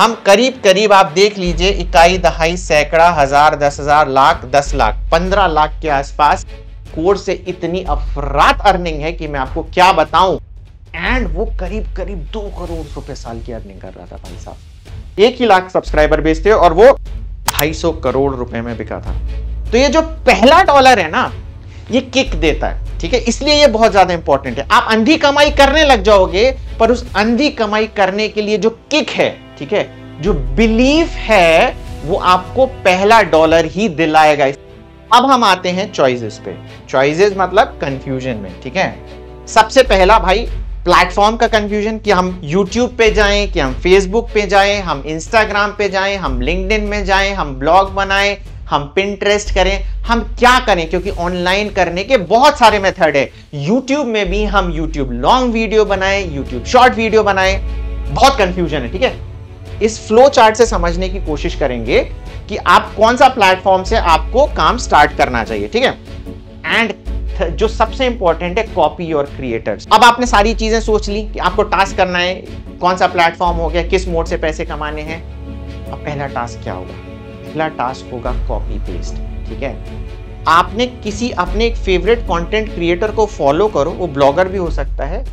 हम करीब करीब आप देख लीजिए इकाई दहाई सैकड़ा हजार दस हजार लाख दस लाख पंद्रह लाख के आसपास कोर से इतनी अफरात अर्निंग है कि मैं आपको क्या बताऊं एंड वो करीब करीब दो करोड़ रुपए साल की अर्निंग कर रहा था भाई साहब एक ही लाख सब्सक्राइबर बेचते और वो ढाई सौ करोड़ रुपए में बिका था तो ये जो पहला डॉलर है ना ये किक देता है ठीक है इसलिए ये बहुत ज्यादा इंपॉर्टेंट है आप अंधी कमाई करने लग जाओगे पर उस अंधी कमाई करने के लिए जो किक है ठीक है जो बिलीफ है वो आपको पहला डॉलर ही दिलाएगा अब हम आते हैं चॉइसेस पे चॉइसेस मतलब कंफ्यूजन में ठीक है सबसे पहला भाई प्लेटफॉर्म का कंफ्यूजन कि हम यूट्यूब पे जाएं कि हम फेसबुक पे जाएं हम इंस्टाग्राम पे जाएं हम लिंक में जाएं हम ब्लॉग बनाएं हम पिंटरेस्ट करें हम क्या करें क्योंकि ऑनलाइन करने के बहुत सारे मेथड है यूट्यूब में भी हम यूट्यूब लॉन्ग वीडियो बनाएं यूट्यूब शॉर्ट वीडियो बनाएं बहुत कंफ्यूजन है ठीक है इस फ्लो चार्ट से समझने की कोशिश करेंगे कि आप कौन सा प्लेटफॉर्म से आपको काम स्टार्ट करना चाहिए ठीक है एंड जो सबसे इंपॉर्टेंट है कॉपी योर क्रिएटर्स अब आपने सारी चीजें सोच ली कि आपको टास्क करना है कौन सा प्लेटफॉर्म हो गया किस मोड से पैसे कमाने हैं अब पहला टास्क क्या होगा पहला टास्क होगा कॉपी पेस्ट ठीक है आपने किसी अपने एक फेवरेट कंटेंट क्रिएटर को फॉलो करो वो ब्लॉगर भी हो सकता है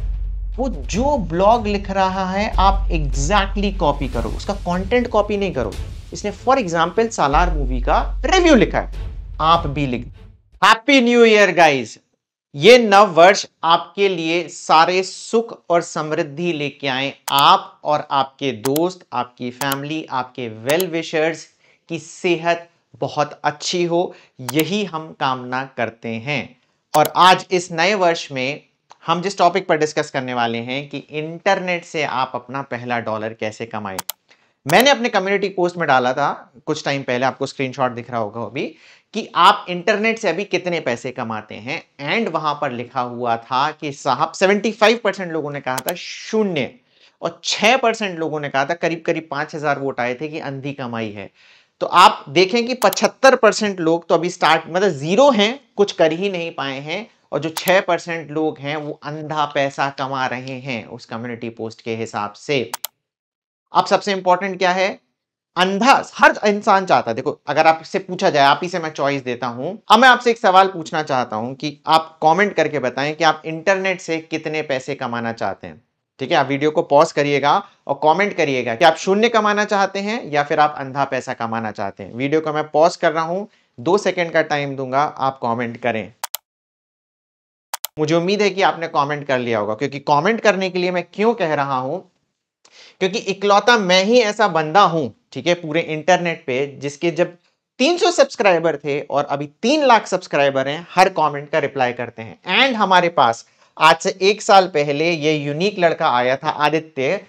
वो जो ब्लॉग लिख रहा है आप एग्जैक्टली exactly कॉपी करो उसका कंटेंट कॉपी नहीं करो इसने फॉर एग्जांपल सालार मूवी का रिव्यू लिखा है आप भी लिख हैप्पी न्यू ईयर गाइस ये नव वर्ष आपके लिए सारे सुख और समृद्धि लेके आए आप और आपके दोस्त आपकी फैमिली आपके वेल विशर्स की सेहत बहुत अच्छी हो यही हम कामना करते हैं और आज इस नए वर्ष में हम जिस टॉपिक पर डिस्कस करने वाले हैं कि इंटरनेट से आप अपना पहला डॉलर कैसे कमाएं मैंने अपने कम्युनिटी पोस्ट में डाला था कुछ टाइम पहले आपको स्क्रीनशॉट दिख रहा होगा अभी कि आप इंटरनेट से अभी कितने पैसे कमाते हैं एंड वहां पर लिखा हुआ था कि साहब 75 परसेंट लोगों ने कहा था शून्य और 6 परसेंट लोगों ने कहा था करीब करीब 5000 वोट आए थे कि अंधी कमाई है तो आप देखें कि 75 परसेंट लोग तो अभी स्टार्ट मतलब जीरो हैं कुछ कर ही नहीं पाए हैं और जो छः परसेंट लोग हैं वो अंधा पैसा कमा रहे हैं उस कम्युनिटी पोस्ट के हिसाब से अब सबसे इंपॉर्टेंट क्या है अंधा हर इंसान चाहता है देखो अगर आपसे पूछा जाए आप ही से मैं चॉइस देता हूं अब मैं आपसे एक सवाल पूछना चाहता हूं कि आप कमेंट करके बताएं कि आप इंटरनेट से कितने पैसे कमाना चाहते हैं ठीक है आप वीडियो को पॉज करिएगा और कमेंट करिएगा कि आप शून्य कमाना चाहते हैं या फिर आप अंधा पैसा कमाना चाहते हैं वीडियो को मैं पॉज कर रहा हूं दो सेकेंड का टाइम दूंगा आप कॉमेंट करें मुझे उम्मीद है कि आपने कमेंट कर लिया होगा क्योंकि कमेंट करने के लिए मैं क्यों कह रहा हूं क्योंकि इकलौता मैं ही ऐसा बंदा हूं ठीक है पूरे इंटरनेट पे जिसके जब 300 सब्सक्राइबर थे और अभी तीन लाख सब्सक्राइबर हैं हर कमेंट का रिप्लाई करते हैं एंड हमारे पास आज से एक साल पहले ये यूनिक लड़का आया था आदित्य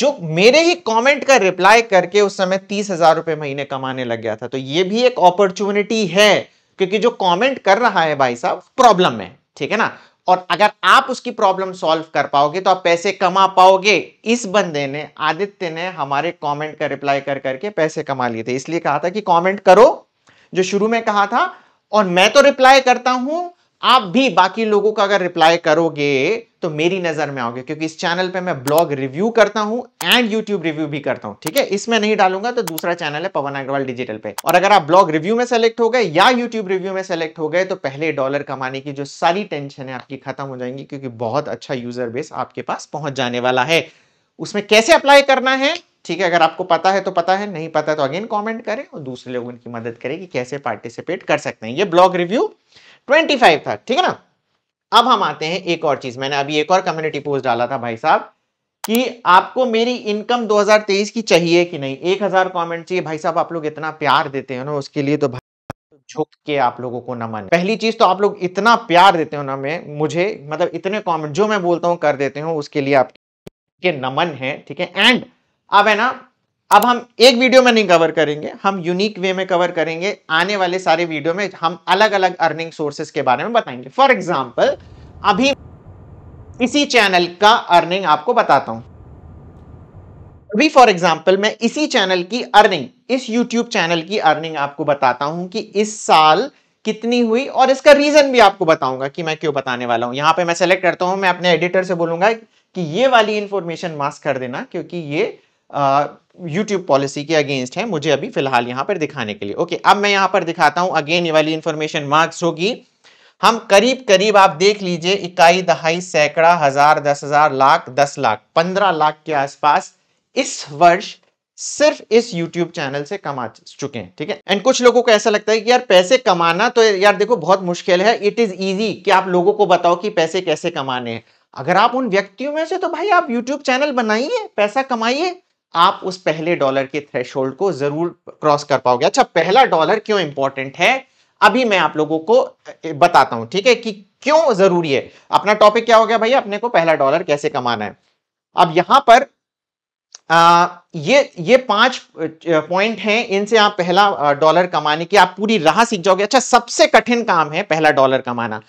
जो मेरे ही कमेंट का रिप्लाई करके उस समय तीस हजार रुपए महीने कमाने लग गया था तो ये भी एक अपॉर्चुनिटी है क्योंकि जो कमेंट कर रहा है भाई साहब प्रॉब्लम है ठीक है ना और अगर आप उसकी प्रॉब्लम सॉल्व कर पाओगे तो आप पैसे कमा पाओगे इस बंदे ने आदित्य ने हमारे कमेंट का रिप्लाई कर करके पैसे कमा लिए थे इसलिए कहा था कि कमेंट करो जो शुरू में कहा था और मैं तो रिप्लाई करता हूं आप भी बाकी लोगों का अगर रिप्लाई करोगे तो मेरी नजर में आओगे क्योंकि इस चैनल पे मैं ब्लॉग रिव्यू करता हूं एंड यूट्यूब रिव्यू भी करता हूं ठीक है इसमें नहीं डालूंगा तो दूसरा चैनल है पवन अग्रवाल डिजिटल पे और अगर आप ब्लॉग रिव्यू में सेलेक्ट हो गए या यूट्यूब रिव्यू में सेलेक्ट हो गए तो पहले डॉलर कमाने की जो सारी टेंशन है आपकी खत्म हो जाएंगी क्योंकि बहुत अच्छा यूजर बेस आपके पास पहुंच जाने वाला है उसमें कैसे अप्लाई करना है ठीक है अगर आपको पता है तो पता है नहीं पता है तो अगेन कमेंट करें और दूसरे लोग उनकी मदद करें कि कैसे पार्टिसिपेट कर सकते हैं ये ब्लॉग रिव्यू 25 था ठीक है ना अब हम आते हैं एक और चीज मैंने अभी एक और कम्युनिटी पोस्ट डाला था भाई साहब कि आपको मेरी इनकम 2023 की चाहिए कि नहीं एक हजार कॉमेंट चाहिए भाई साहब आप लोग इतना प्यार देते हो ना उसके लिए तो झुक के आप लोगों को नमन पहली चीज तो आप लोग इतना प्यार देते हो ना मैं मुझे मतलब इतने कॉमेंट जो मैं बोलता हूँ कर देते हो उसके लिए आपके नमन है ठीक है एंड अब है ना अब हम एक वीडियो में नहीं कवर करेंगे हम यूनिक वे में कवर करेंगे आने वाले सारे वीडियो में हम अलग अलग अर्निंग सोर्सेस के बारे में बताएंगे फॉर एग्जाम्पल अभी इसी चैनल का अर्निंग आपको बताता हूं अभी फॉर एग्जाम्पल मैं इसी चैनल की अर्निंग इस यूट्यूब चैनल की अर्निंग आपको बताता हूं कि इस साल कितनी हुई और इसका रीजन भी आपको बताऊंगा कि मैं क्यों बताने वाला हूं यहां पे मैं सेलेक्ट करता हूं मैं अपने एडिटर से बोलूंगा कि ये वाली इंफॉर्मेशन मास्क कर देना क्योंकि ये यूट्यूब पॉलिसी के अगेंस्ट है मुझे अभी फिलहाल यहाँ पर दिखाने के लिए ओके okay, अब मैं यहां पर दिखाता हूं अगेन ये वाली इंफॉर्मेशन मार्क्स होगी हम करीब करीब आप देख लीजिए इकाई दहाई सैकड़ा हजार दस हजार लाख दस लाख पंद्रह लाख के आसपास इस वर्ष सिर्फ इस YouTube चैनल से कमा चुके हैं ठीक है एंड कुछ लोगों को ऐसा लगता है कि यार पैसे कमाना तो यार देखो बहुत मुश्किल है इट इज ईजी कि आप लोगों को बताओ कि पैसे कैसे कमाने हैं अगर आप उन व्यक्तियों में से तो भाई आप YouTube चैनल बनाइए पैसा कमाइए आप उस पहले डॉलर के थ्रेश को जरूर क्रॉस कर पाओगे अच्छा पहला डॉलर क्यों इंपॉर्टेंट है अभी मैं आप लोगों को बताता हूं ठीक है कि क्यों जरूरी है अपना टॉपिक क्या हो गया भाई अपने को पहला डॉलर कैसे कमाना है अब यहां पर आ, ये ये पांच पॉइंट हैं इनसे आप पहला डॉलर कमाने की आप पूरी राह सीख जाओगे अच्छा सबसे कठिन काम है पहला डॉलर कमाना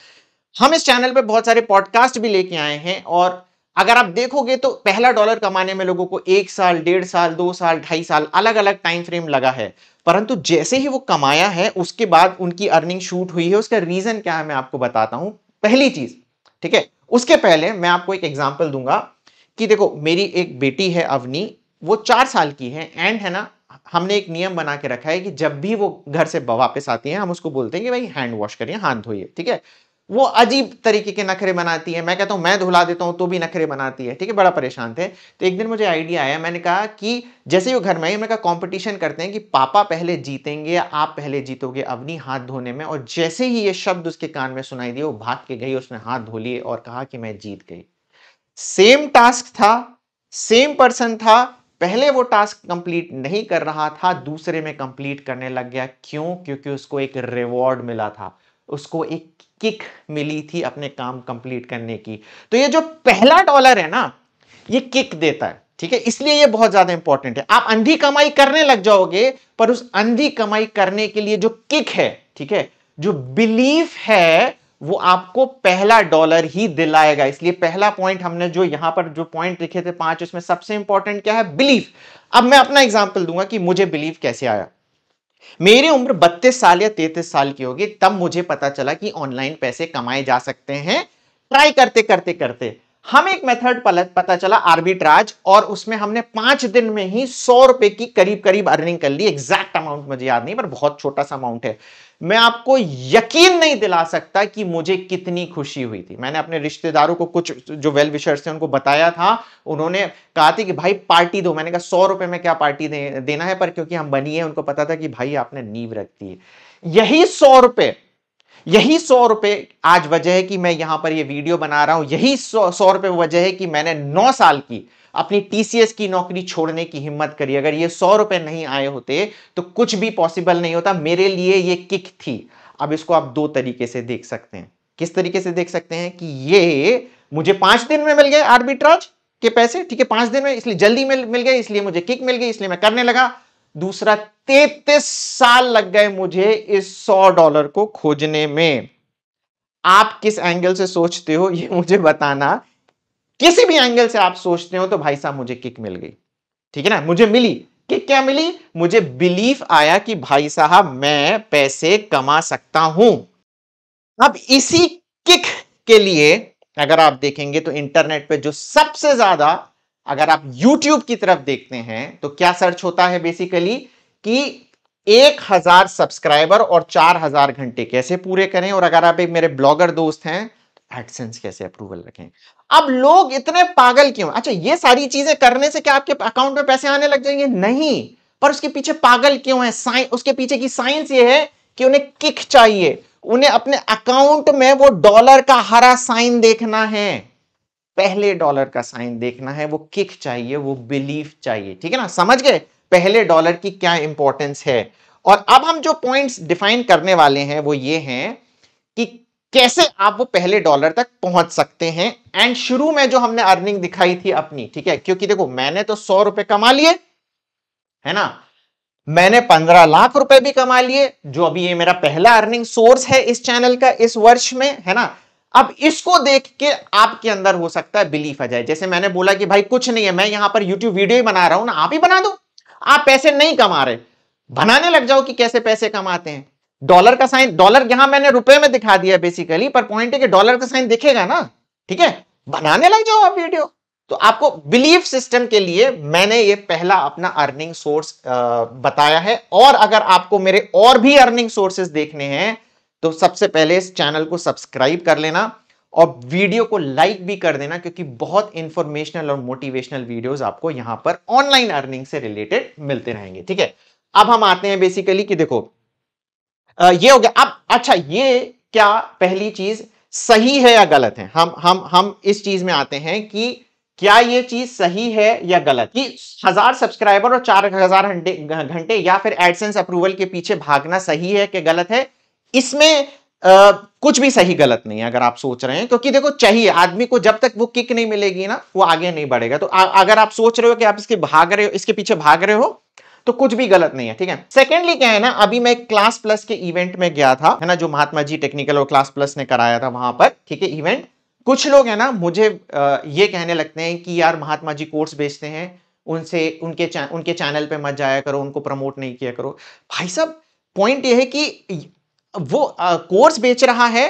हम इस चैनल पे बहुत सारे पॉडकास्ट भी लेके आए हैं और अगर आप देखोगे तो पहला डॉलर कमाने में लोगों को एक साल डेढ़ साल दो साल ढाई साल अलग अलग टाइम फ्रेम लगा है परंतु जैसे ही वो कमाया है उसके बाद उनकी अर्निंग शूट हुई है उसका रीजन क्या है मैं आपको बताता हूं पहली चीज ठीक है उसके पहले मैं आपको एक एग्जाम्पल दूंगा कि देखो मेरी एक बेटी है अवनी वो चार साल की है एंड है ना हमने एक नियम बना के रखा है कि जब भी वो घर से वापस आती है हम उसको बोलते हैं कि भाई हैंड वॉश करिए हाथ धोइए ठीक है वो अजीब तरीके के नखरे बनाती है मैं कहता हूँ मैं धुला देता हूँ तो भी नखरे बनाती है ठीक है बड़ा परेशान थे तो एक दिन मुझे आइडिया आया मैंने कहा कि जैसे ही वो घर में आई मैंने कहा कॉम्पिटिशन करते हैं कि पापा पहले जीतेंगे आप पहले जीतोगे अवनी हाथ धोने में और जैसे ही ये शब्द उसके कान में सुनाई दिए वो भाग के गई उसने हाथ धो लिए और कहा कि मैं जीत गई सेम टास्क था सेम पर्सन था पहले वो टास्क कंप्लीट नहीं कर रहा था दूसरे में कंप्लीट करने लग गया क्यों क्योंकि उसको एक रिवॉर्ड मिला था उसको एक किक मिली थी अपने काम कंप्लीट करने की तो ये जो पहला डॉलर है ना ये किक देता है ठीक है इसलिए ये बहुत ज्यादा इंपॉर्टेंट है आप अंधी कमाई करने लग जाओगे पर उस अंधी कमाई करने के लिए जो किक है ठीक है जो बिलीफ है वो आपको पहला डॉलर ही दिलाएगा इसलिए पहला पॉइंट हमने जो यहां पर जो पॉइंट लिखे थे पांच उसमें सबसे इंपॉर्टेंट क्या है बिलीफ अब मैं अपना एग्जाम्पल दूंगा कि मुझे बिलीव कैसे आया मेरी उम्र 32 साल या 33 साल की होगी तब मुझे पता चला कि ऑनलाइन पैसे कमाए जा सकते हैं ट्राई करते करते करते हम एक मेथड पता चला आर्बिट्राज और उसमें हमने पांच दिन में ही सौ रुपए की करीब करीब अर्निंग कर ली एग्जैक्ट अमाउंट मुझे याद नहीं पर बहुत छोटा सा अमाउंट है मैं आपको यकीन नहीं दिला सकता कि मुझे कितनी खुशी हुई थी मैंने अपने रिश्तेदारों को कुछ जो वेल विशर्स थे उनको बताया था उन्होंने कहा थी कि भाई पार्टी दो मैंने कहा सौ रुपए में क्या पार्टी दे, देना है पर क्योंकि हम बनी है उनको पता था कि भाई आपने नींव रख दी है यही सौ रुपए यही सौ रुपए आज वजह है कि मैं यहां पर ये वीडियो बना रहा हूं यही सौ रुपए वजह है कि मैंने नौ साल की अपनी टीसीएस की नौकरी छोड़ने की हिम्मत करी अगर ये सौ रुपए नहीं आए होते तो कुछ भी पॉसिबल नहीं होता मेरे लिए ये किक थी अब इसको आप दो तरीके से देख सकते हैं किस तरीके से देख सकते हैं कि ये मुझे पांच दिन में मिल गए आर्बिट्राज के पैसे ठीक है पांच दिन में इसलिए जल्दी मिल मिल गए इसलिए मुझे किक मिल गई इसलिए मैं करने लगा दूसरा तैतीस साल लग गए मुझे इस सौ डॉलर को खोजने में आप किस एंगल से सोचते हो ये मुझे बताना किसी भी एंगल से आप सोचते हो तो भाई साहब मुझे किक मिल गई ठीक है ना मुझे मिली किक क्या मिली मुझे बिलीफ आया कि भाई साहब मैं पैसे कमा सकता हूं अब इसी किक के लिए अगर आप देखेंगे तो इंटरनेट पे जो सबसे ज्यादा अगर आप यूट्यूब की तरफ देखते हैं तो क्या सर्च होता है बेसिकली कि एक हजार सब्सक्राइबर और चार हजार घंटे कैसे पूरे करें और अगर आप एक मेरे ब्लॉगर दोस्त हैं एडसेंस कैसे अप्रूवल रखें अब लोग इतने पागल क्यों अच्छा ये सारी चीजें करने से क्या आपके अकाउंट में पैसे आने लग जाएंगे नहीं पर उसके पीछे पागल क्यों है साइंस उसके पीछे की साइंस ये है कि उन्हें किक चाहिए उन्हें अपने अकाउंट में वो डॉलर का हरा साइन देखना है पहले डॉलर का साइन देखना है वो किक चाहिए वो बिलीफ चाहिए ठीक है ना समझ गए पहले डॉलर की क्या इंपॉर्टेंस है और अब हम जो पॉइंट्स डिफाइन करने वाले हैं वो ये हैं कैसे आप वो पहले डॉलर तक पहुंच सकते हैं एंड शुरू में जो हमने अर्निंग दिखाई थी अपनी ठीक है क्योंकि देखो मैंने तो सौ रुपए कमा लिए है ना मैंने पंद्रह लाख रुपए भी कमा लिए जो अभी ये मेरा पहला अर्निंग सोर्स है इस चैनल का इस वर्ष में है ना अब इसको देख के आपके अंदर हो सकता है बिलीफ आ जाए जैसे मैंने बोला कि भाई कुछ नहीं है मैं यहां पर यूट्यूब वीडियो ही बना रहा हूं ना आप ही बना दो आप पैसे नहीं कमा रहे बनाने लग जाओ कि कैसे पैसे कमाते हैं डॉलर का साइन डॉलर यहां मैंने रुपए में दिखा दिया बेसिकली पर पॉइंट है कि डॉलर का साइन दिखेगा ना ठीक है बनाने लग जाओ आप वीडियो तो आपको बिलीफ सिस्टम के लिए मैंने ये पहला अपना अर्निंग सोर्स बताया है और अगर आपको मेरे और भी अर्निंग सोर्सेस देखने हैं तो सबसे पहले इस चैनल को सब्सक्राइब कर लेना और वीडियो को लाइक भी कर देना क्योंकि बहुत इंफॉर्मेशनल और मोटिवेशनल वीडियोस आपको यहां पर ऑनलाइन अर्निंग से रिलेटेड मिलते रहेंगे ठीक है अब हम आते हैं बेसिकली कि देखो ये हो गया अब अच्छा ये क्या पहली चीज सही है या गलत है हम हम हम इस चीज में आते हैं कि क्या ये चीज सही है या गलत कि हजार सब्सक्राइबर और चार हजार घंटे या फिर एडसेंस अप्रूवल के पीछे भागना सही है कि गलत है इसमें आ, कुछ भी सही गलत नहीं है अगर आप सोच रहे हैं क्योंकि देखो चाहिए आदमी को जब तक वो किक नहीं मिलेगी ना वो आगे नहीं बढ़ेगा तो आ, अगर आप सोच रहे हो कि आप इसके भाग रहे हो इसके पीछे भाग रहे हो तो कुछ भी गलत नहीं है ठीक है सेकेंडली क्या है ना अभी मैं क्लास प्लस के इवेंट में गया था है ना जो महात्मा जी टेक्निकल और क्लास प्लस ने कराया था वहां पर ठीक है इवेंट कुछ लोग है ना मुझे ये कहने लगते हैं कि यार महात्मा जी कोर्स बेचते हैं उनसे उनके चा, उनके चैनल पे मत जाया करो उनको प्रमोट नहीं किया करो भाई साहब पॉइंट ये है कि वो आ, कोर्स बेच रहा है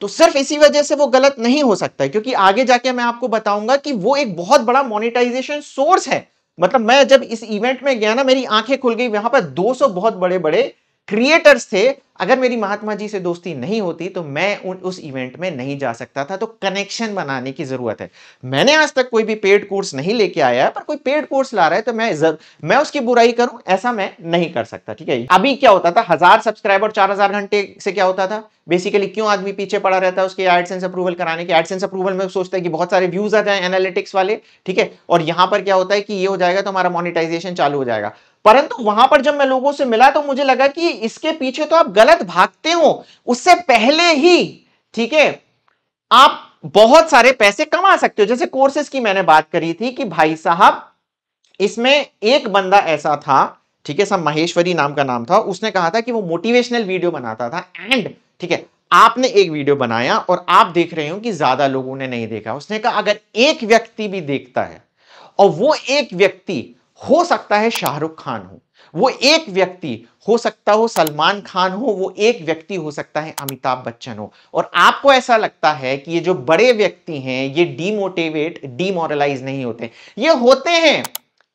तो सिर्फ इसी वजह से वो गलत नहीं हो सकता है क्योंकि आगे जाके मैं आपको बताऊंगा कि वो एक बहुत बड़ा मोनिटाइजेशन सोर्स है मतलब मैं जब इस इवेंट में गया ना मेरी आंखें खुल गई वहां पर 200 बहुत बड़े बड़े क्रिएटर्स थे अगर मेरी महात्मा जी से दोस्ती नहीं होती तो मैं उन उस इवेंट में नहीं जा सकता था तो कनेक्शन बनाने की ज़रूरत है मैंने आज तक कोई भी पेड कोर्स नहीं लेके आया पर कोई पेड कोर्स ला रहा है तो मैं जर, मैं उसकी बुराई करूं ऐसा मैं नहीं कर सकता ठीक है अभी क्या होता था हज़ार सब्सक्राइबर चार हज़ार घंटे से क्या होता था बेसिकली क्यों आदमी पीछे पड़ा रहता है उसके एडसेंस अप्रूवल कराने के एडसेंस अप्रूवल में सोचता है कि बहुत सारे व्यूज़ आ जाए एनालिटिक्स वाले ठीक है और यहाँ पर क्या होता है कि ये हो जाएगा तो हमारा मोनिटाइजेशन चालू हो जाएगा परंतु वहां पर जब मैं लोगों से मिला तो मुझे लगा कि इसके पीछे तो आप गलत भागते हो उससे पहले ही ठीक है आप बहुत सारे पैसे कमा सकते हो जैसे कोर्सेस की मैंने बात करी थी कि भाई साहब इसमें एक बंदा ऐसा था ठीक है सब महेश्वरी नाम का नाम था उसने कहा था कि वो मोटिवेशनल वीडियो बनाता था एंड ठीक है आपने एक वीडियो बनाया और आप देख रहे हो कि ज्यादा लोगों ने नहीं देखा उसने कहा अगर एक व्यक्ति भी देखता है और वो एक व्यक्ति हो सकता है शाहरुख खान हो वो एक व्यक्ति हो सकता हो सलमान खान हो वो एक व्यक्ति हो सकता है अमिताभ बच्चन हो और आपको ऐसा लगता है कि ये जो बड़े व्यक्ति हैं ये डीमोटिवेट डीमोरलाइज नहीं होते ये होते हैं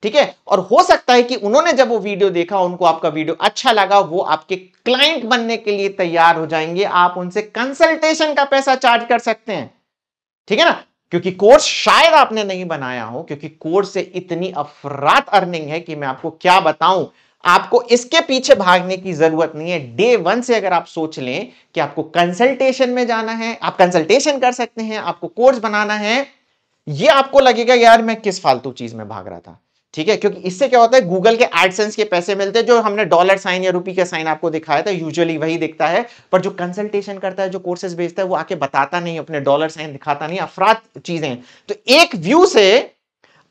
ठीक है और हो सकता है कि उन्होंने जब वो वीडियो देखा उनको आपका वीडियो अच्छा लगा वो आपके क्लाइंट बनने के लिए तैयार हो जाएंगे आप उनसे कंसल्टेशन का पैसा चार्ज कर सकते हैं ठीक है ना क्योंकि कोर्स शायद आपने नहीं बनाया हो क्योंकि कोर्स से इतनी अफरात अर्निंग है कि मैं आपको क्या बताऊं आपको इसके पीछे भागने की जरूरत नहीं है डे वन से अगर आप सोच लें कि आपको कंसल्टेशन में जाना है आप कंसल्टेशन कर सकते हैं आपको कोर्स बनाना है ये आपको लगेगा यार मैं किस फालतू चीज में भाग रहा था ठीक है क्योंकि इससे क्या होता है गूगल के एडसेंस के पैसे मिलते हैं जो हमने डॉलर साइन या रुपी का साइन आपको दिखाया था यूजुअली वही दिखता है पर जो कंसल्टेशन करता है जो कोर्सेज भेजता है वो आके बताता नहीं अपने डॉलर साइन दिखाता नहीं अफरात चीजें तो एक व्यू से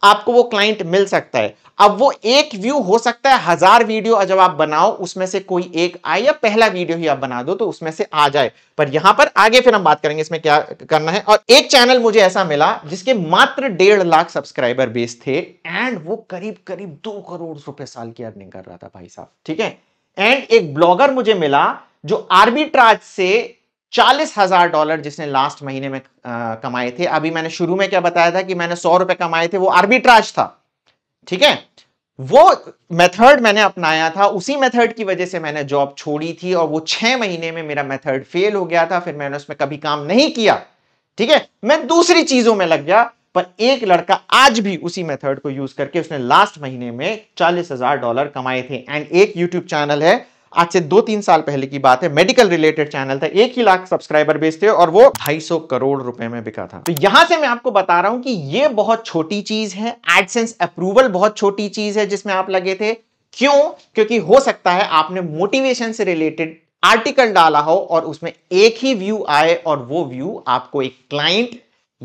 आपको वो क्लाइंट मिल सकता है अब वो एक व्यू हो सकता है हजार वीडियो जब आप बनाओ उसमें से कोई एक आए या पहला वीडियो ही आप बना दो तो उसमें से आ जाए पर यहां पर आगे फिर हम बात करेंगे इसमें क्या करना है और एक चैनल मुझे ऐसा मिला जिसके मात्र डेढ़ लाख सब्सक्राइबर बेस थे एंड वो करीब करीब दो करोड़ रुपए साल की अर्निंग कर रहा था भाई साहब ठीक है एंड एक ब्लॉगर मुझे मिला जो आर्बिट्राज से चालीस हजार डॉलर जिसने लास्ट महीने में कमाए थे अभी मैंने शुरू में क्या बताया था कि मैंने सौ रुपए कमाए थे वो आर्बिट्राज था ठीक है वो मेथड मैंने अपनाया था उसी मेथड की वजह से मैंने जॉब छोड़ी थी और वो छह महीने में मेरा मेथड फेल हो गया था फिर मैंने उसमें कभी काम नहीं किया ठीक है मैं दूसरी चीजों में लग गया पर एक लड़का आज भी उसी मेथड को यूज करके उसने लास्ट महीने में चालीस हजार डॉलर कमाए थे एंड एक यूट्यूब चैनल है आज से दो तीन साल पहले की बात है मेडिकल रिलेटेड चैनल था एक ही लाख सब्सक्राइबर बेस थे और वो 250 करोड़ रुपए में बिका था तो यहां से मैं आपको बता रहा हूं कि ये बहुत छोटी चीज है एडसेंस अप्रूवल बहुत छोटी चीज है जिसमें आप लगे थे क्यों क्योंकि हो सकता है आपने मोटिवेशन से रिलेटेड आर्टिकल डाला हो और उसमें एक ही व्यू आए और वो व्यू आपको एक क्लाइंट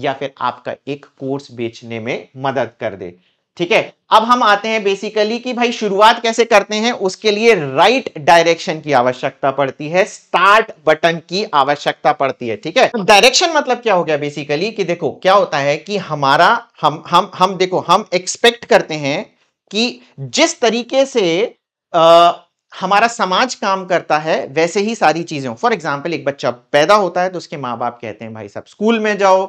या फिर आपका एक कोर्स बेचने में मदद कर दे ठीक है अब हम आते हैं बेसिकली कि भाई शुरुआत कैसे करते हैं उसके लिए राइट right डायरेक्शन की आवश्यकता पड़ती है स्टार्ट बटन की आवश्यकता पड़ती है ठीक है डायरेक्शन मतलब क्या हो गया बेसिकली कि देखो क्या होता है कि हमारा हम हम हम देखो हम एक्सपेक्ट करते हैं कि जिस तरीके से आ, हमारा समाज काम करता है वैसे ही सारी चीजें फॉर एग्जाम्पल एक बच्चा पैदा होता है तो उसके माँ बाप कहते हैं भाई साहब स्कूल में जाओ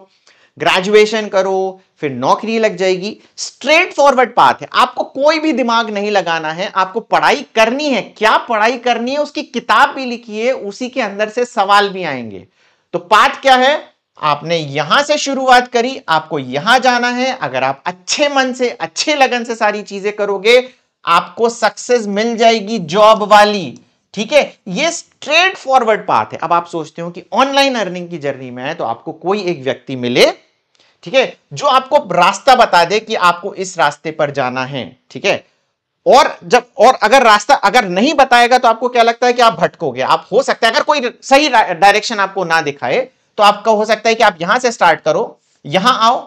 ग्रेजुएशन करो फिर नौकरी लग जाएगी स्ट्रेट फॉरवर्ड पाथ है आपको कोई भी दिमाग नहीं लगाना है आपको पढ़ाई करनी है क्या पढ़ाई करनी है उसकी किताब भी लिखी है उसी के अंदर से सवाल भी आएंगे तो पाथ क्या है आपने यहां से शुरुआत करी आपको यहां जाना है अगर आप अच्छे मन से अच्छे लगन से सारी चीजें करोगे आपको सक्सेस मिल जाएगी जॉब वाली ठीक है ये स्ट्रेट फॉरवर्ड पाथ है अब आप सोचते हो कि ऑनलाइन अर्निंग की जर्नी में है तो आपको कोई एक व्यक्ति मिले ठीक है जो आपको रास्ता बता दे कि आपको इस रास्ते पर जाना है ठीक है और जब और अगर रास्ता अगर नहीं बताएगा तो आपको क्या लगता है कि आप भटकोगे आप हो सकता है अगर कोई सही डायरेक्शन आपको ना दिखाए तो आपका हो सकता है कि आप यहां से स्टार्ट करो यहां आओ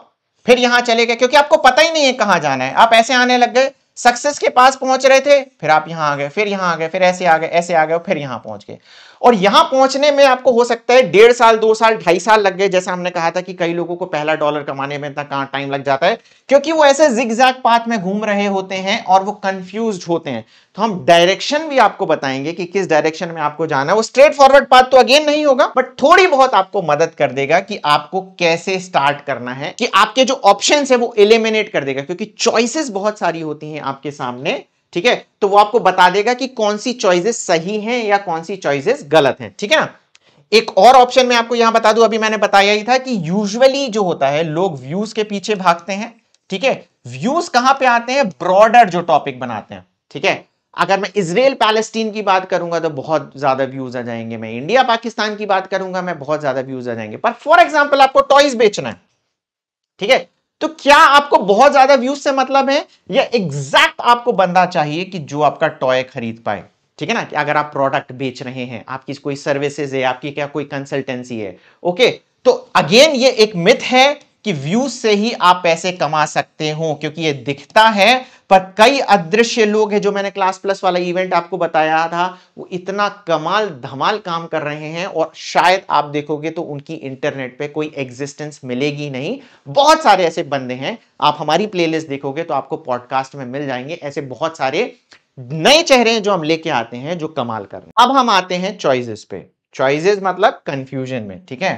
फिर यहां चले गए क्योंकि आपको पता ही नहीं है कहां जाना है आप ऐसे आने लग गए सक्सेस के पास पहुंच रहे थे फिर आप यहां आ गए फिर यहां आ गए फिर ऐसे आ गए ऐसे आ गए फिर यहां पहुंच गए और यहां पहुंचने में आपको हो सकता है डेढ़ साल दो साल ढाई साल लग गए जैसे हमने कहा था कि कई लोगों को पहला डॉलर कमाने में इतना कहां टाइम लग जाता है क्योंकि वो ऐसे जिग्जैग पाथ में घूम रहे होते हैं और वो कंफ्यूज होते हैं तो हम डायरेक्शन भी आपको बताएंगे कि किस डायरेक्शन में आपको जाना है वो स्ट्रेट फॉरवर्ड पाथ तो अगेन नहीं होगा बट थोड़ी बहुत आपको मदद कर देगा कि आपको कैसे स्टार्ट करना है कि आपके जो ऑप्शन है वो इलिमिनेट कर देगा क्योंकि चॉइसिस बहुत सारी होती है आपके सामने ठीक है तो वो आपको बता देगा कि कौन सी चॉइसेस सही हैं या कौन सी चॉइसेस गलत हैं ठीक है ना एक और ऑप्शन में आपको यहां बता दूं अभी मैंने बताया ही था कि यूजुअली जो होता है लोग व्यूज के पीछे भागते हैं ठीक है व्यूज कहां पे आते हैं ब्रॉडर जो टॉपिक बनाते हैं ठीक है अगर मैं इसराइल पैलेस्टीन की बात करूंगा तो बहुत ज्यादा व्यूज आ जाएंगे मैं इंडिया पाकिस्तान की बात करूंगा मैं बहुत ज्यादा व्यूज आ जाएंगे पर फॉर एग्जाम्पल आपको टॉयज बेचना है ठीक है तो क्या आपको बहुत ज्यादा व्यूज से मतलब है या एग्जैक्ट आपको बंदा चाहिए कि जो आपका टॉय खरीद पाए ठीक है ना कि अगर आप प्रोडक्ट बेच रहे हैं आपकी कोई सर्विसेज है आपकी क्या कोई कंसल्टेंसी है ओके तो अगेन ये एक मिथ है कि व्यूज से ही आप पैसे कमा सकते हो क्योंकि ये दिखता है पर कई अदृश्य लोग हैं जो मैंने क्लास प्लस वाला इवेंट आपको बताया था वो इतना कमाल धमाल काम कर रहे हैं और शायद आप देखोगे तो उनकी इंटरनेट पे कोई एग्जिस्टेंस मिलेगी नहीं बहुत सारे ऐसे बंदे हैं आप हमारी प्लेलिस्ट देखोगे तो आपको पॉडकास्ट में मिल जाएंगे ऐसे बहुत सारे नए चेहरे हैं जो हम लेके आते हैं जो कमाल कर रहे हैं अब हम आते हैं चॉइजेस पे चॉइजेस मतलब कंफ्यूजन में ठीक है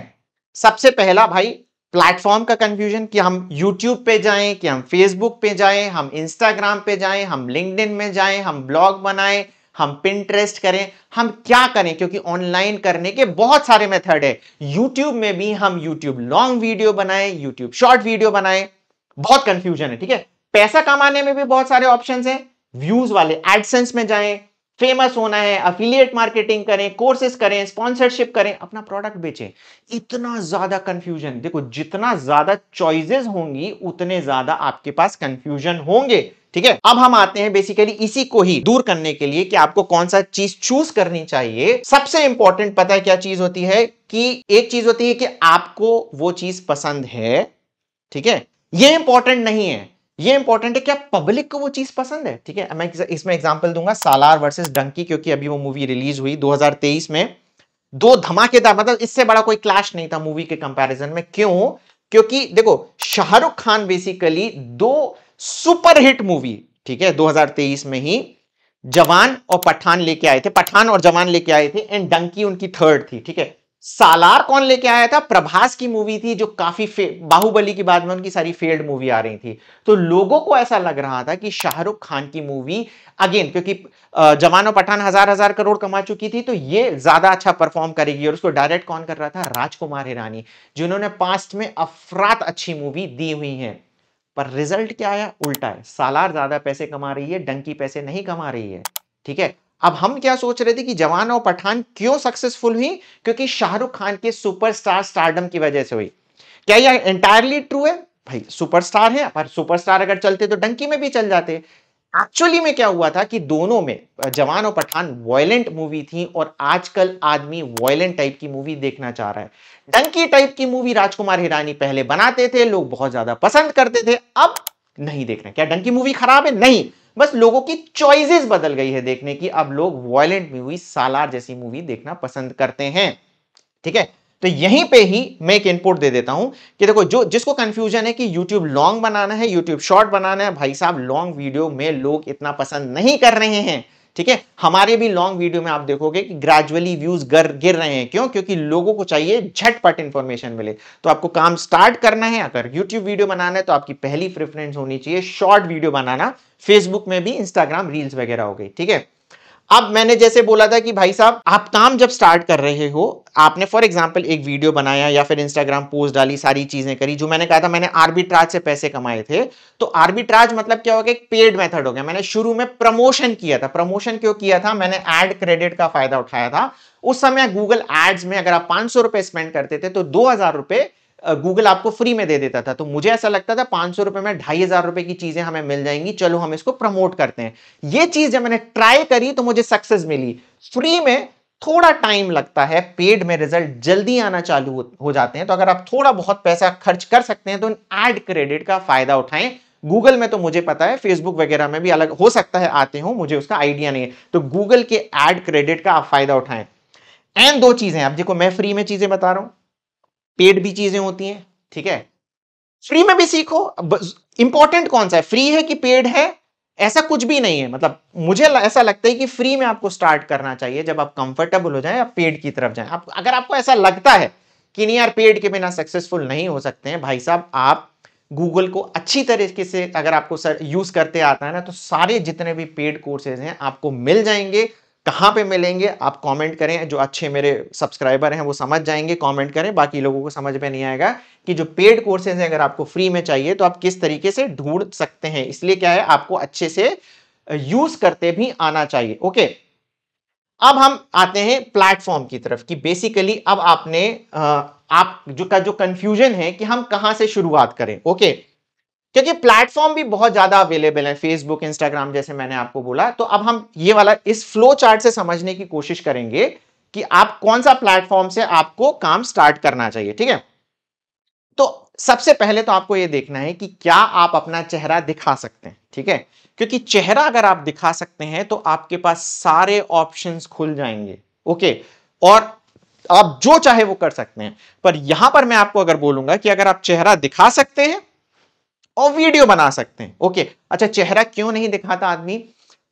सबसे पहला भाई प्लेटफॉर्म का कंफ्यूजन कि हम यूट्यूब पे जाएं कि हम फेसबुक पे जाएं हम इंस्टाग्राम पे जाएं हम लिंकड में जाएं हम ब्लॉग बनाएं हम पिंटरेस्ट करें हम क्या करें क्योंकि ऑनलाइन करने के बहुत सारे मेथड है यूट्यूब में भी हम यूट्यूब लॉन्ग वीडियो बनाएं यूट्यूब शॉर्ट वीडियो बनाएं बहुत कंफ्यूजन है ठीक है पैसा कमाने में भी बहुत सारे ऑप्शन है व्यूज वाले एडसेंस में जाएं फेमस होना है अफिलियट मार्केटिंग करें कोर्सेस करें स्पॉन्सरशिप करें अपना प्रोडक्ट बेचें इतना ज्यादा कंफ्यूजन देखो जितना ज्यादा चॉइसेस होंगी उतने ज्यादा आपके पास कंफ्यूजन होंगे ठीक है अब हम आते हैं बेसिकली इसी को ही दूर करने के लिए कि आपको कौन सा चीज चूज करनी चाहिए सबसे इंपॉर्टेंट पता है क्या चीज होती है कि एक चीज होती है कि आपको वो चीज पसंद है ठीक है ये इंपॉर्टेंट नहीं है ये इंपॉर्टेंट है क्या पब्लिक को वो चीज पसंद है ठीक है मैं इसमें एग्जांपल दूंगा सालार वर्सेस डंकी क्योंकि अभी वो मूवी रिलीज हुई 2023 में दो धमाकेदार मतलब इससे बड़ा कोई क्लैश नहीं था मूवी के कंपैरिजन में क्यों क्योंकि देखो शाहरुख खान बेसिकली दो सुपरहिट मूवी ठीक है 2023 में ही जवान और पठान लेके आए थे पठान और जवान लेके आए थे एंड डंकी उनकी थर्ड थी ठीक है सालार कौन लेके आया था प्रभास की मूवी थी जो काफी बाहुबली की बाद में उनकी सारी फेल्ड मूवी आ रही थी तो लोगों को ऐसा लग रहा था कि शाहरुख खान की मूवी अगेन क्योंकि जवानों पठान हजार हजार करोड़ कमा चुकी थी तो ये ज्यादा अच्छा परफॉर्म करेगी और उसको डायरेक्ट कौन कर रहा था राजकुमार हिरानी जिन्होंने पास्ट में अफरात अच्छी मूवी दी हुई है पर रिजल्ट क्या आया उल्टा है सालार ज्यादा पैसे कमा रही है डंकी पैसे नहीं कमा रही है ठीक है अब हम क्या सोच रहे थे कि जवान और पठान क्यों सक्सेसफुल हुई क्योंकि शाहरुख खान के सुपरस्टार स्टारडम की वजह से हुई क्या यह एंटायरली ट्रू है भाई सुपरस्टार है पर सुपरस्टार अगर चलते तो डंकी में भी चल जाते एक्चुअली में क्या हुआ था कि दोनों में जवान और पठान वॉयलेंट मूवी थी और आजकल आदमी वॉयलेंट टाइप की मूवी देखना चाह रहा है डंकी टाइप की मूवी राजकुमार हिरानी पहले बनाते थे लोग बहुत ज्यादा पसंद करते थे अब नहीं देख रहे क्या डंकी मूवी खराब है नहीं बस लोगों की चॉइसेस बदल गई है देखने की अब लोग वॉयलेंट मूवी सालार जैसी मूवी देखना पसंद करते हैं ठीक है तो यहीं पे ही मैं एक इनपुट दे देता हूं कि देखो जो जिसको कंफ्यूजन है कि YouTube लॉन्ग बनाना है YouTube शॉर्ट बनाना है भाई साहब लॉन्ग वीडियो में लोग इतना पसंद नहीं कर रहे हैं ठीक है हमारे भी लॉन्ग वीडियो में आप देखोगे कि ग्रेजुअली व्यूज गिर रहे हैं क्यों क्योंकि लोगों को चाहिए झटपट इंफॉर्मेशन मिले तो आपको काम स्टार्ट करना है अगर यूट्यूब वीडियो बनाना है तो आपकी पहली प्रेफरेंस होनी चाहिए शॉर्ट वीडियो बनाना फेसबुक में भी इंस्टाग्राम रील्स वगैरह हो गई ठीक है अब मैंने जैसे बोला था कि भाई साहब आप काम जब स्टार्ट कर रहे हो आपने फॉर एग्जाम्पल एक वीडियो बनाया या फिर इंस्टाग्राम पोस्ट डाली सारी चीजें करी जो मैंने कहा था मैंने आर्बिट्राज से पैसे कमाए थे तो आर्बिट्राज मतलब क्या हो गया एक पेड मेथड हो गया मैंने शुरू में प्रमोशन किया था प्रमोशन क्यों किया था मैंने एड क्रेडिट का फायदा उठाया था उस समय गूगल एड्स में अगर आप पांच सौ स्पेंड करते थे तो दो हजार रुपए गूगल आपको फ्री में दे देता था तो मुझे ऐसा लगता था पांच सौ रुपए में ढाई हजार रुपए की चीजें हमें मिल जाएंगी चलो हम इसको प्रमोट करते हैं ये चीज जब मैंने ट्राई करी तो मुझे सक्सेस मिली फ्री में थोड़ा टाइम लगता है पेड में रिजल्ट जल्दी आना चालू हो जाते हैं तो अगर आप थोड़ा बहुत पैसा खर्च कर सकते हैं तो एड क्रेडिट का फायदा उठाएं गूगल में तो मुझे पता है फेसबुक वगैरह में भी अलग हो सकता है आते हो मुझे उसका आइडिया नहीं है तो गूगल के एड क्रेडिट का आप फायदा उठाएं एंड दो चीजें आप देखो मैं फ्री में चीजें बता रहा हूं पेड भी चीजें होती हैं ठीक है फ्री में भी सीखो इंपॉर्टेंट कौन सा है फ्री है कि पेड है ऐसा कुछ भी नहीं है मतलब मुझे ऐसा लगता है कि फ्री में आपको स्टार्ट करना चाहिए जब आप कंफर्टेबल हो जाए आप पेड की तरफ जाएं आप अगर आपको ऐसा लगता है कि नहीं यार पेड के बिना सक्सेसफुल नहीं हो सकते हैं भाई साहब आप गूगल को अच्छी तरीके से अगर आपको सर यूज करते आता है ना तो सारे जितने भी पेड कोर्सेज हैं आपको मिल जाएंगे कहाँ पे मिलेंगे आप कमेंट करें जो अच्छे मेरे सब्सक्राइबर हैं वो समझ जाएंगे कमेंट करें बाकी लोगों को समझ में नहीं आएगा कि जो पेड कोर्सेज हैं अगर आपको फ्री में चाहिए तो आप किस तरीके से ढूंढ सकते हैं इसलिए क्या है आपको अच्छे से यूज करते भी आना चाहिए ओके अब हम आते हैं प्लेटफॉर्म की तरफ कि बेसिकली अब आपने आप जो का जो कंफ्यूजन है कि हम कहाँ से शुरुआत करें ओके क्योंकि प्लेटफॉर्म भी बहुत ज्यादा अवेलेबल है फेसबुक इंस्टाग्राम जैसे मैंने आपको बोला तो अब हम ये वाला इस फ्लो चार्ट से समझने की कोशिश करेंगे कि आप कौन सा प्लेटफॉर्म से आपको काम स्टार्ट करना चाहिए ठीक है तो सबसे पहले तो आपको ये देखना है कि क्या आप अपना चेहरा दिखा सकते हैं ठीक है क्योंकि चेहरा अगर आप दिखा सकते हैं तो आपके पास सारे ऑप्शंस खुल जाएंगे ओके और आप जो चाहे वो कर सकते हैं पर यहां पर मैं आपको अगर बोलूंगा कि अगर आप चेहरा दिखा सकते हैं और वीडियो बना सकते हैं ओके अच्छा चेहरा क्यों नहीं दिखाता आदमी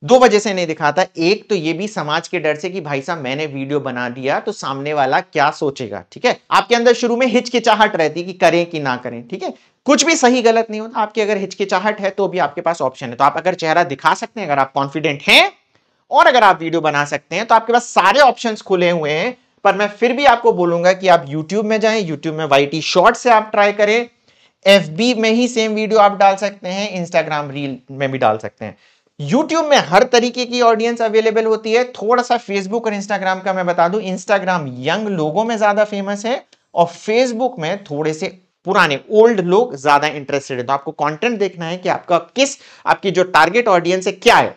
दो वजह से नहीं दिखाता एक तो ये भी समाज के डर से कि भाई साहब मैंने वीडियो बना दिया तो सामने वाला क्या सोचेगा ठीक है आपके अंदर शुरू में हिचकिचाहट रहती कि करें कि ना करें ठीक है कुछ भी सही गलत नहीं होता आपकी अगर हिचकिचाहट है तो भी आपके पास ऑप्शन है तो आप अगर चेहरा दिखा सकते हैं अगर आप कॉन्फिडेंट हैं और अगर आप वीडियो बना सकते हैं तो आपके पास सारे ऑप्शन खुले हुए हैं पर मैं फिर भी आपको बोलूंगा कि आप यूट्यूब में जाए यूट्यूब में वाई टी शॉर्ट से आप ट्राई करें एफ में ही सेम वीडियो आप डाल सकते हैं इंस्टाग्राम रील में भी डाल सकते हैं यूट्यूब में हर तरीके की ऑडियंस अवेलेबल होती है थोड़ा सा फेसबुक और इंस्टाग्राम का मैं बता दूं इंस्टाग्राम यंग लोगों में ज्यादा फेमस है और फेसबुक में थोड़े से पुराने ओल्ड लोग ज्यादा इंटरेस्टेड है तो आपको कंटेंट देखना है कि आपका किस आपकी जो टारगेट ऑडियंस है क्या है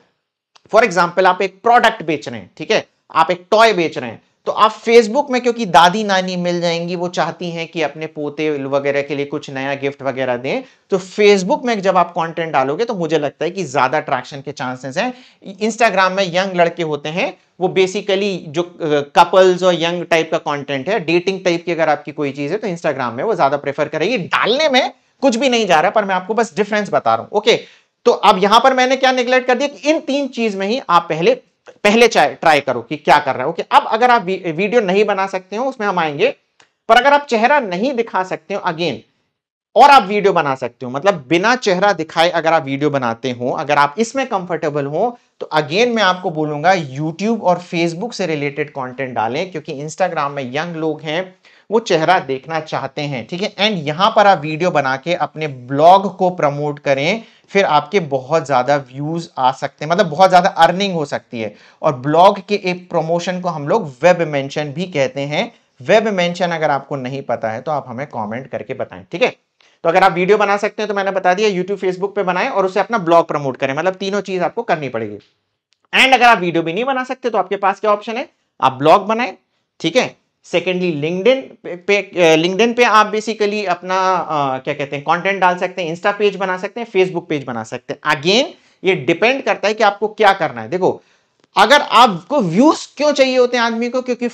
फॉर एग्जाम्पल आप एक प्रोडक्ट बेच रहे हैं ठीक है आप एक टॉय बेच रहे हैं तो आप फेसबुक में क्योंकि दादी नानी मिल जाएंगी वो चाहती हैं कि अपने पोते वगैरह के लिए कुछ नया गिफ्ट वगैरह दें तो फेसबुक में जब आप कंटेंट डालोगे तो मुझे लगता है कि ज़्यादा अट्रैक्शन के चांसेस हैं इंस्टाग्राम में यंग लड़के होते हैं वो बेसिकली जो कपल्स और यंग टाइप का कॉन्टेंट है डेटिंग टाइप की अगर आपकी कोई चीज़ है तो इंस्टाग्राम में वो ज़्यादा प्रेफर करेगी डालने में कुछ भी नहीं जा रहा पर मैं आपको बस डिफरेंस बता रहा हूं ओके तो अब यहां पर मैंने क्या निग्लेक्ट कर दिया कि इन तीन चीज में ही आप पहले पहले ट्राई करो कि क्या कर रहे हो कि अब अगर आप वीडियो नहीं बना सकते हो उसमें हम आएंगे पर अगर आप चेहरा नहीं दिखा सकते हो अगेन और आप वीडियो बना सकते हो मतलब बिना चेहरा दिखाए अगर आप वीडियो बनाते हो अगर आप इसमें कंफर्टेबल हो तो अगेन मैं आपको बोलूंगा यूट्यूब और फेसबुक से रिलेटेड कंटेंट डालें क्योंकि इंस्टाग्राम में यंग लोग हैं वो चेहरा देखना चाहते हैं ठीक है एंड यहां पर आप वीडियो बना के अपने ब्लॉग को प्रमोट करें फिर आपके बहुत ज़्यादा व्यूज़ आ सकते हैं मतलब बहुत ज़्यादा अर्निंग हो सकती है और ब्लॉग के एक प्रमोशन को हम लोग वेब मेंशन भी कहते हैं वेब मेंशन अगर आपको नहीं पता है तो आप हमें कमेंट करके बताएं ठीक है तो अगर आप वीडियो बना सकते हैं तो मैंने बता दिया यूट्यूब फेसबुक पे बनाएं और उसे अपना ब्लॉग प्रमोट करें मतलब तीनों चीज़ आपको करनी पड़ेगी एंड अगर आप वीडियो भी नहीं बना सकते तो आपके पास क्या ऑप्शन है आप ब्लॉग बनाए ठीक है सेकेंडली लिंकडिन पे लिंकडिन uh, पे आप बेसिकली अपना आ, uh, क्या कहते हैं कंटेंट डाल सकते हैं इंस्टा पेज बना सकते हैं फेसबुक पेज बना सकते हैं अगेन ये डिपेंड करता है कि आपको क्या करना है देखो अगर आपको व्यूज क्यों चाहिए होते हैं आदमी को क्योंकि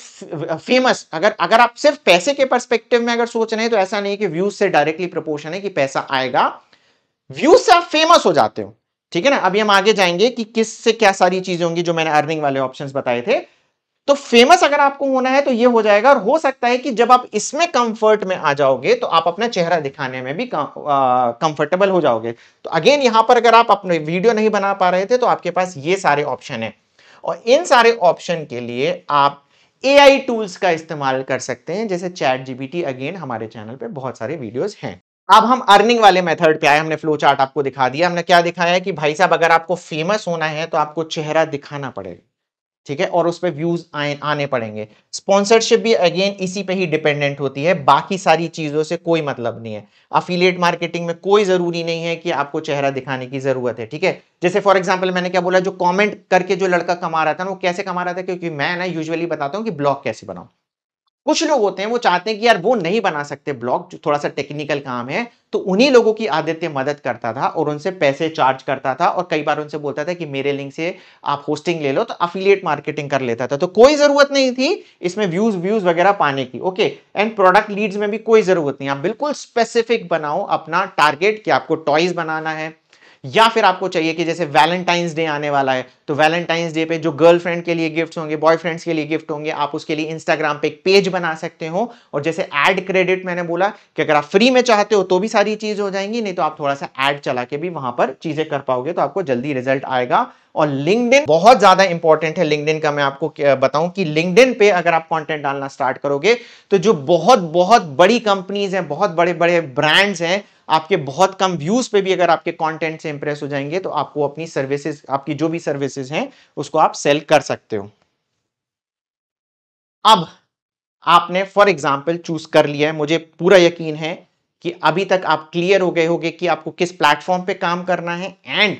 फेमस अगर अगर आप सिर्फ पैसे के परस्पेक्टिव में अगर सोच रहे हैं तो ऐसा नहीं कि व्यूज से डायरेक्टली प्रपोर्शन है कि पैसा आएगा व्यूज से आप फेमस हो जाते हो ठीक है ना अभी हम आगे जाएंगे कि किस से क्या सारी चीजें होंगी जो मैंने अर्निंग वाले ऑप्शंस बताए थे तो फेमस अगर आपको होना है तो ये हो जाएगा और हो सकता है कि जब आप इसमें कंफर्ट में आ जाओगे तो आप अपना चेहरा दिखाने में भी कंफर्टेबल हो जाओगे तो अगेन यहां पर अगर आप अपने वीडियो नहीं बना पा रहे थे तो आपके पास ये सारे ऑप्शन है और इन सारे ऑप्शन के लिए आप ए टूल्स का इस्तेमाल कर सकते हैं जैसे चैट जीबीटी अगेन हमारे चैनल पर बहुत सारे वीडियोज हैं अब हम अर्निंग वाले मेथड पे आए हमने फ्लो चार्ट आपको दिखा दिया हमने क्या दिखाया है कि भाई साहब अगर आपको फेमस होना है तो आपको चेहरा दिखाना पड़ेगा ठीक है और उस पर व्यूज आए आने पड़ेंगे स्पॉन्सरशिप भी अगेन इसी पे ही डिपेंडेंट होती है बाकी सारी चीज़ों से कोई मतलब नहीं है अफिलियट मार्केटिंग में कोई ज़रूरी नहीं है कि आपको चेहरा दिखाने की ज़रूरत है ठीक है जैसे फॉर एग्जांपल मैंने क्या बोला जो कॉमेंट करके जो लड़का कमा रहा था ना वो कैसे कमा रहा था क्योंकि मैं ना यूजली बताता हूँ कि ब्लॉग कैसे बनाऊँ कुछ लोग होते हैं वो चाहते हैं कि यार वो नहीं बना सकते ब्लॉग जो थोड़ा सा टेक्निकल काम है तो उन्हीं लोगों की आदित्य मदद करता था और उनसे पैसे चार्ज करता था और कई बार उनसे बोलता था कि मेरे लिंक से आप होस्टिंग ले लो तो अफिलियट मार्केटिंग कर लेता था तो कोई जरूरत नहीं थी इसमें व्यूज व्यूज वगैरह पाने की ओके एंड प्रोडक्ट लीड्स में भी कोई जरूरत नहीं आप बिल्कुल स्पेसिफिक बनाओ अपना टारगेट कि आपको टॉयज बनाना है या फिर आपको चाहिए कि जैसे वैलेंटाइंस डे आने वाला है तो वैलेंटाइंस डे पे जो गर्लफ्रेंड के लिए गिफ्ट होंगे बॉयफ्रेंड्स के लिए गिफ्ट होंगे आप उसके लिए इंस्टाग्राम पे एक पेज बना सकते हो और जैसे एड क्रेडिट मैंने बोला कि अगर आप फ्री में चाहते हो तो भी सारी चीज हो जाएंगी नहीं तो आप थोड़ा सा एड चला के भी वहां पर चीजें कर पाओगे तो आपको जल्दी रिजल्ट आएगा और लिंकडिन बहुत ज्यादा इंपॉर्टेंट है लिंकडिन का मैं आपको बताऊं कि लिंकडिन पे अगर आप कंटेंट डालना स्टार्ट करोगे तो जो बहुत बहुत बड़ी कंपनीज हैं बहुत बड़े बड़े ब्रांड्स हैं आपके बहुत कम व्यूज पे भी अगर आपके कंटेंट से इंप्रेस हो जाएंगे तो आपको अपनी सर्विसेज आपकी जो भी सर्विसेज हैं उसको आप सेल कर सकते हो अब आपने फॉर एग्जाम्पल चूज कर लिया है मुझे पूरा यकीन है कि अभी तक आप क्लियर हो गए होंगे कि आपको किस प्लेटफॉर्म पे काम करना है एंड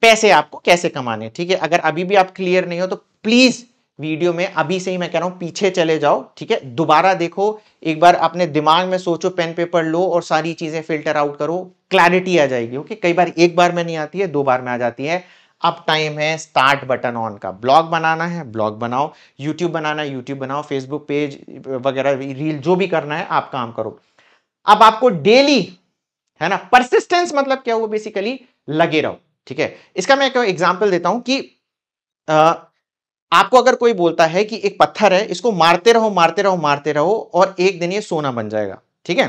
पैसे आपको कैसे कमाने ठीक है अगर अभी भी आप क्लियर नहीं हो तो प्लीज वीडियो में अभी से ही मैं कह रहा हूँ पीछे चले जाओ ठीक है दोबारा देखो एक बार अपने दिमाग में सोचो पेन पेपर लो और सारी चीज़ें फिल्टर आउट करो क्लैरिटी आ जाएगी ओके कई बार एक बार में नहीं आती है दो बार में आ जाती है अब टाइम है स्टार्ट बटन ऑन का ब्लॉग बनाना है ब्लॉग बनाओ यूट्यूब बनाना है यूट्यूब बनाओ फेसबुक पेज वगैरह रील जो भी करना है आप काम करो अब आपको डेली है ना परसिस्टेंस मतलब क्या हुआ बेसिकली लगे रहो ठीक है इसका मैं एक एग्जाम्पल देता हूं कि आ, आपको अगर कोई बोलता है कि एक पत्थर है इसको मारते रहो मारते रहो मारते रहो और एक दिन ये सोना बन जाएगा ठीक है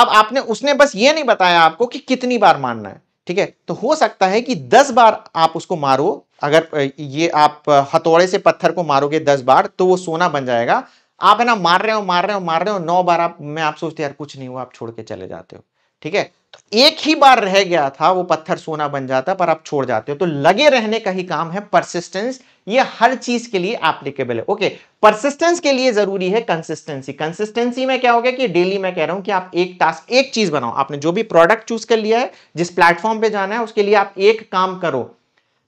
अब आपने उसने बस ये नहीं बताया आपको कि कितनी बार मारना है ठीक है तो हो सकता है कि दस बार आप उसको मारो अगर ये आप हथौड़े से पत्थर को मारोगे दस बार तो वो सोना बन जाएगा आप है ना मार रहे हो मार रहे हो मार रहे हो नौ बार आप मैं आप सोचते यार कुछ नहीं हुआ आप छोड़ के चले जाते हो ठीक है तो एक ही बार रह गया था वो पत्थर सोना बन जाता पर आप छोड़ जाते हो तो लगे रहने का ही काम है परसिस्टेंस ये हर चीज के लिए एप्लीकेबल है ओके परसिस्टेंस के लिए जरूरी है कंसिस्टेंसी कंसिस्टेंसी में क्या हो गया कि डेली मैं कह रहा हूं कि आप एक टास्क एक चीज बनाओ आपने जो भी प्रोडक्ट चूज कर लिया है जिस प्लेटफॉर्म पे जाना है उसके लिए आप एक काम करो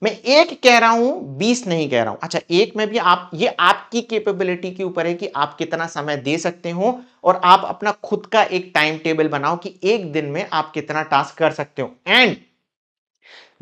मैं एक कह रहा हूं बीस नहीं कह रहा हूं अच्छा एक में भी आप ये आपकी कैपेबिलिटी के ऊपर है कि आप कितना समय दे सकते हो और आप अपना खुद का एक टाइम टेबल बनाओ कि एक दिन में आप कितना टास्क कर सकते हो एंड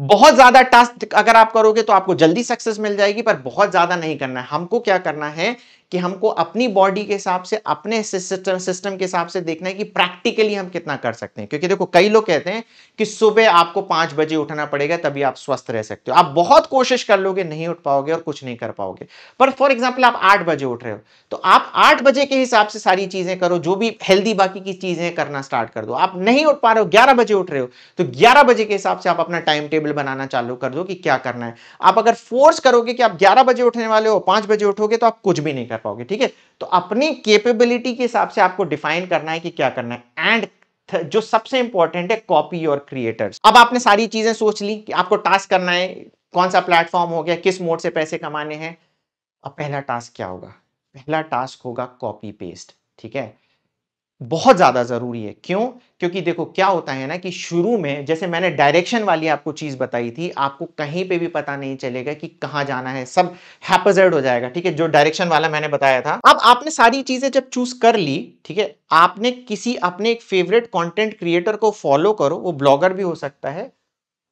बहुत ज्यादा टास्क अगर आप करोगे तो आपको जल्दी सक्सेस मिल जाएगी पर बहुत ज्यादा नहीं करना है हमको क्या करना है कि हमको अपनी बॉडी के हिसाब से अपने सिस्टम के हिसाब से देखना है कि प्रैक्टिकली हम कितना कर सकते हैं क्योंकि देखो कई लोग कहते हैं कि सुबह आपको पांच बजे उठना पड़ेगा तभी आप स्वस्थ रह सकते हो आप बहुत कोशिश कर लोगे नहीं उठ पाओगे और कुछ नहीं कर पाओगे पर फॉर एग्जाम्पल आप आठ बजे उठ रहे हो तो आप आठ बजे के हिसाब से सारी चीज़ें करो जो भी हेल्दी बाकी की चीज़ें करना स्टार्ट कर दो आप नहीं उठ पा रहे हो ग्यारह बजे उठ रहे हो तो ग्यारह बजे के हिसाब से आप अपना टाइम टेबल बनाना चालू कर दो कि क्या करना है आप अगर फोर्स करोगे कि आप ग्यारह बजे उठने वाले हो पांच बजे उठोगे तो आप कुछ भी नहीं कर कर पाओगे ठीक है तो अपनी केपेबिलिटी के हिसाब से आपको डिफाइन करना है कि क्या करना है एंड जो सबसे इंपॉर्टेंट है कॉपी योर क्रिएटर्स अब आपने सारी चीजें सोच ली कि आपको टास्क करना है कौन सा प्लेटफॉर्म हो गया किस मोड से पैसे कमाने हैं अब पहला टास्क क्या होगा पहला टास्क होगा कॉपी पेस्ट ठीक है बहुत ज़्यादा ज़रूरी है क्यों क्योंकि देखो क्या होता है ना कि शुरू में जैसे मैंने डायरेक्शन वाली आपको चीज़ बताई थी आपको कहीं पे भी पता नहीं चलेगा कि कहाँ जाना है सब हैपजर्ड हो जाएगा ठीक है जो डायरेक्शन वाला मैंने बताया था अब आपने सारी चीज़ें जब चूज कर ली ठीक है आपने किसी अपने एक फेवरेट कॉन्टेंट क्रिएटर को फॉलो करो वो ब्लॉगर भी हो सकता है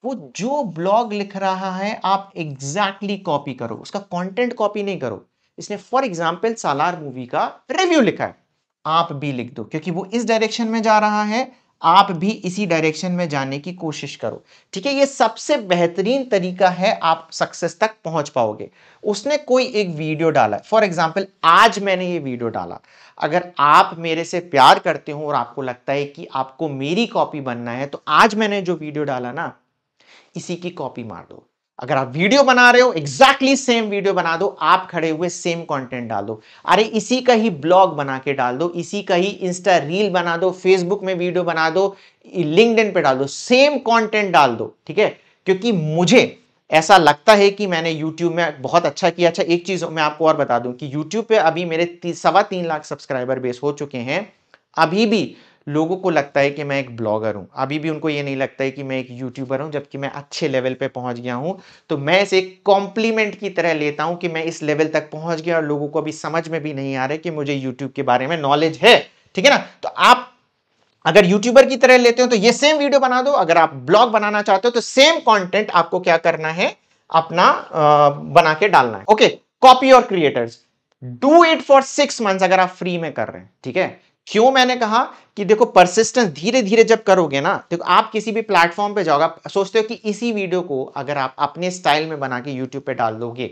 वो जो ब्लॉग लिख रहा है आप एग्जैक्टली exactly कॉपी करो उसका कॉन्टेंट कॉपी नहीं करो इसने फॉर एग्जाम्पल सालार मूवी का रिव्यू लिखा है आप भी लिख दो क्योंकि वो इस डायरेक्शन में जा रहा है आप भी इसी डायरेक्शन में जाने की कोशिश करो ठीक है ये सबसे बेहतरीन तरीका है आप सक्सेस तक पहुंच पाओगे उसने कोई एक वीडियो डाला फॉर एग्जाम्पल आज मैंने ये वीडियो डाला अगर आप मेरे से प्यार करते हो और आपको लगता है कि आपको मेरी कॉपी बनना है तो आज मैंने जो वीडियो डाला ना इसी की कॉपी मार दो अगर आप वीडियो बना रहे हो एग्जैक्टली exactly सेम वीडियो बना दो आप खड़े हुए सेम कंटेंट डाल दो अरे इसी का ही ब्लॉग बना के डाल दो इसी का ही इंस्टा रील बना दो फेसबुक में वीडियो बना दो लिंकड पे डाल दो सेम कंटेंट डाल दो ठीक है क्योंकि मुझे ऐसा लगता है कि मैंने YouTube में बहुत अच्छा किया अच्छा एक चीज़ मैं आपको और बता दूं कि YouTube पे अभी मेरे ती, सवा तीन लाख सब्सक्राइबर बेस हो चुके हैं अभी भी लोगों को लगता है कि मैं एक ब्लॉगर हूँ अभी भी उनको ये नहीं लगता है कि मैं एक यूट्यूबर हूँ जबकि मैं अच्छे लेवल पे पहुँच गया हूँ तो मैं इसे एक कॉम्प्लीमेंट की तरह लेता हूँ कि मैं इस लेवल तक पहुँच गया और लोगों को अभी समझ में भी नहीं आ रहा है कि मुझे यूट्यूब के बारे में नॉलेज है ठीक है ना तो आप अगर यूट्यूबर की तरह लेते हो तो ये सेम वीडियो बना दो अगर आप ब्लॉग बनाना चाहते हो तो सेम कॉन्टेंट आपको क्या करना है अपना बना के डालना है ओके कॉपी और creators do it for six months अगर आप फ्री में कर रहे हैं ठीक है क्यों मैंने कहा कि देखो परसिस्टेंस धीरे धीरे जब करोगे ना देखो आप किसी भी प्लेटफॉर्म पे जाओगे सोचते हो कि इसी वीडियो को अगर आप अपने स्टाइल में बना के यूट्यूब पे डाल दोगे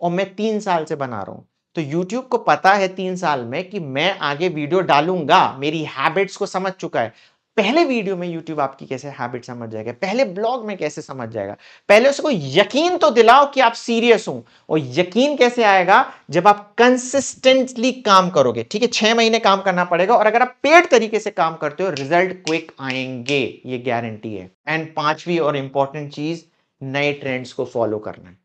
और मैं तीन साल से बना रहा हूं तो यूट्यूब को पता है तीन साल में कि मैं आगे वीडियो डालूंगा मेरी हैबिट्स को समझ चुका है पहले वीडियो में यूट्यूब आपकी कैसे हैबिट समझ जाएगा पहले ब्लॉग में कैसे समझ जाएगा पहले उसको यकीन तो दिलाओ कि आप सीरियस हो और यकीन कैसे आएगा जब आप कंसिस्टेंटली काम करोगे ठीक है छह महीने काम करना पड़ेगा और अगर आप पेड तरीके से काम करते हो रिजल्ट क्विक आएंगे ये गारंटी है एंड पांचवी और इंपॉर्टेंट चीज नए ट्रेंड्स को फॉलो करना है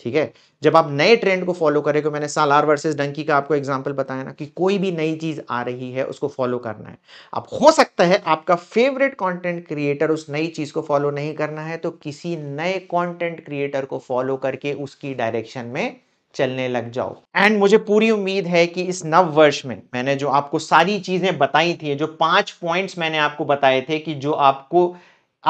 ठीक है जब आप नए ट्रेंड को फॉलो करें तो मैंने सालार वर्सेस डंकी का आपको एग्जांपल बताया ना कि कोई भी नई चीज आ रही है उसको फॉलो करना है अब हो सकता है आपका फेवरेट कंटेंट क्रिएटर उस नई चीज को फॉलो नहीं करना है तो किसी नए कंटेंट क्रिएटर को फॉलो करके उसकी डायरेक्शन में चलने लग जाओ एंड मुझे पूरी उम्मीद है कि इस नव वर्ष में मैंने जो आपको सारी चीजें बताई थी जो पांच पॉइंट्स मैंने आपको बताए थे कि जो आपको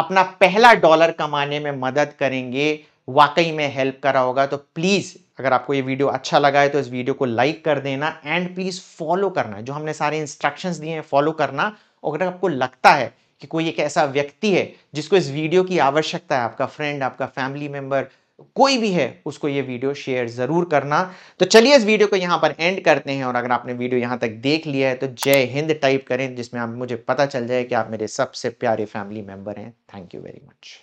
अपना पहला डॉलर कमाने में मदद करेंगे वाकई में हेल्प करा होगा तो प्लीज़ अगर आपको ये वीडियो अच्छा लगा है तो इस वीडियो को लाइक कर देना एंड प्लीज़ फॉलो करना जो हमने सारे इंस्ट्रक्शंस दिए हैं फॉलो करना और अगर आपको लगता है कि कोई एक ऐसा व्यक्ति है जिसको इस वीडियो की आवश्यकता है आपका फ्रेंड आपका फैमिली मेम्बर कोई भी है उसको ये वीडियो शेयर ज़रूर करना तो चलिए इस वीडियो को यहाँ पर एंड करते हैं और अगर आपने वीडियो यहाँ तक देख लिया है तो जय हिंद टाइप करें जिसमें आप मुझे पता चल जाए कि आप मेरे सबसे प्यारे फैमिली मेम्बर हैं थैंक यू वेरी मच